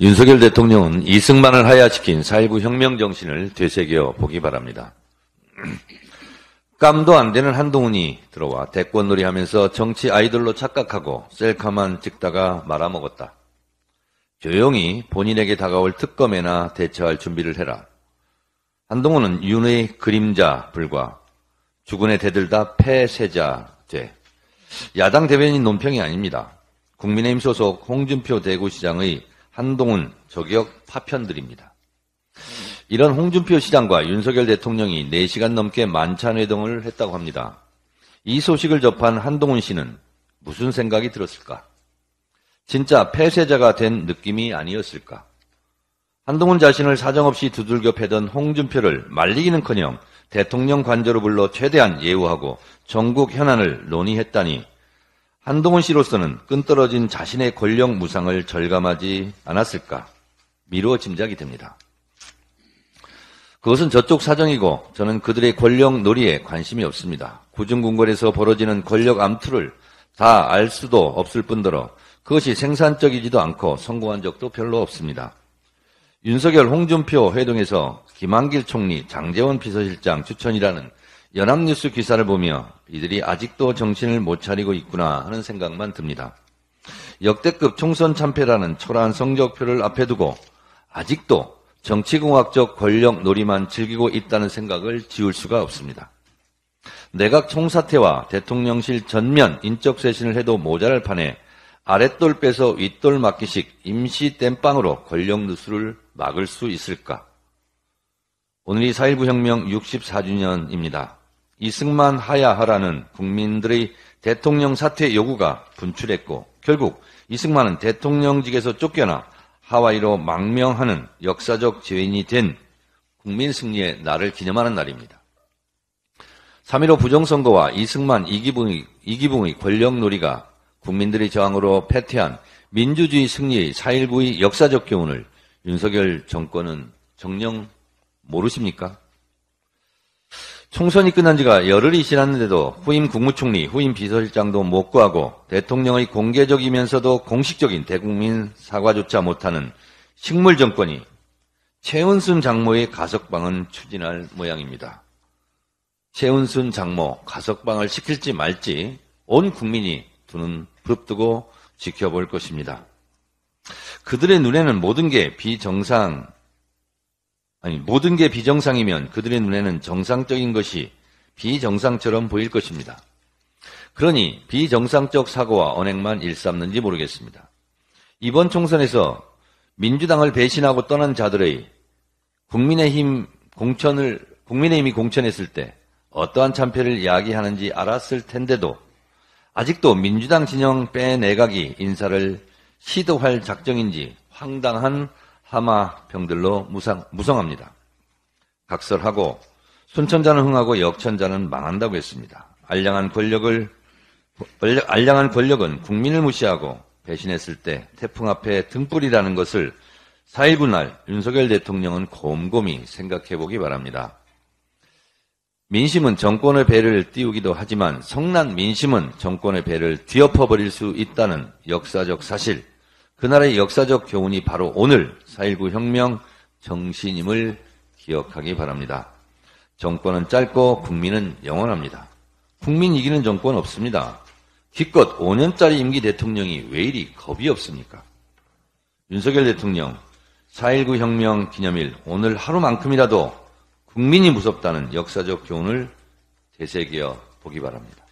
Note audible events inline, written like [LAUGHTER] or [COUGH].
윤석열 대통령은 이승만을 하야시킨 4.19 혁명 정신을 되새겨 보기 바랍니다. [CLEARS THROAT] 깜도 안 되는 한동훈이 들어와 대권놀이 하면서 정치 아이돌로 착각하고 셀카만 찍다가 말아먹었다. 조용히 본인에게 다가올 특검에나 대처할 준비를 해라. 한동훈은 윤의 그림자 불과 주군에 대들다 폐세자제 야당 대변인 논평이 아닙니다. 국민의힘 소속 홍준표 대구시장의 한동훈, 저격 파편들입니다. 이런 홍준표 시장과 윤석열 대통령이 4시간 넘게 만찬회동을 했다고 합니다. 이 소식을 접한 한동훈 씨는 무슨 생각이 들었을까? 진짜 폐쇄자가 된 느낌이 아니었을까? 한동훈 자신을 사정없이 두들겨 패던 홍준표를 말리기는커녕 대통령 관저로 불러 최대한 예우하고 전국 현안을 논의했다니 한동훈 씨로서는 끈떨어진 자신의 권력 무상을 절감하지 않았을까 미루어 짐작이 됩니다. 그것은 저쪽 사정이고 저는 그들의 권력 놀이에 관심이 없습니다. 구중궁궐에서 벌어지는 권력 암투를 다 알 수도 없을 뿐더러 그것이 생산적이지도 않고 성공한 적도 별로 없습니다. 윤석열 홍준표 회동에서 김한길 총리 장재원 비서실장 추천이라는 연합뉴스 기사를 보며 이들이 아직도 정신을 못 차리고 있구나 하는 생각만 듭니다. 역대급 총선 참패라는 초라한 성적표를 앞에 두고 아직도 정치공학적 권력 놀이만 즐기고 있다는 생각을 지울 수가 없습니다. 내각 총사태와 대통령실 전면 인적쇄신을 해도 모자랄 판에 아랫돌 빼서 윗돌 막기식 임시 땜빵으로 권력 누수를 막을 수 있을까? 오늘이 4.19 혁명 64주년입니다. 이승만 하야하라는 국민들의 대통령 사퇴 요구가 분출했고 결국 이승만은 대통령직에서 쫓겨나 하와이로 망명하는 역사적 죄인이 된 국민 승리의 날을 기념하는 날입니다. 3.15 부정선거와 이승만 이기붕의, 이기붕의 권력놀이가 국민들의 저항으로 패퇴한 민주주의 승리의 4.19의 역사적 교훈을 윤석열 정권은 정녕 모르십니까? 총선이 끝난 지가 열흘이 지났는데도 후임 국무총리, 후임 비서실장도 못 구하고 대통령의 공개적이면서도 공식적인 대국민 사과조차 못하는 식물 정권이 최은순 장모의 가석방은 추진할 모양입니다. 최은순 장모 가석방을 시킬지 말지 온 국민이 두는 부릅뜨고 지켜볼 것입니다. 그들의 눈에는 모든 게 비정상 아니 모든 게 비정상이면 그들의 눈에는 정상적인 것이 비정상처럼 보일 것입니다. 그러니 비정상적 사고와 언행만 일삼는지 모르겠습니다. 이번 총선에서 민주당을 배신하고 떠난 자들의 국민의힘 공천을 국민의힘이 공천했을 때 어떠한 참패를 야기하는지 알았을 텐데도 아직도 민주당 진영 빼내각이 인사를 시도할 작정인지 황당한 하마 병들로 무상, 무성합니다. 각설하고 순천자는 흥하고 역천자는 망한다고 했습니다. 알량한 권력을 알량한 권력은 국민을 무시하고 배신했을 때 태풍 앞에 등불이라는 것을 4.19 날 윤석열 대통령은 곰곰이 생각해 보기 바랍니다. 민심은 정권의 배를 띄우기도 하지만 성난 민심은 정권의 배를 뒤엎어버릴 수 있다는 역사적 사실 그 나라의 역사적 교훈이 바로 오늘 4.19 혁명 정신임을 기억하기 바랍니다. 정권은 짧고 국민은 영원합니다. 국민 이기는 정권 없습니다. 기껏 5년짜리 임기 대통령이 왜 이리 겁이 없습니까? 윤석열 대통령 4.19 혁명 기념일 오늘 하루만큼이라도 국민이 무섭다는 역사적 교훈을 되새겨 보기 바랍니다.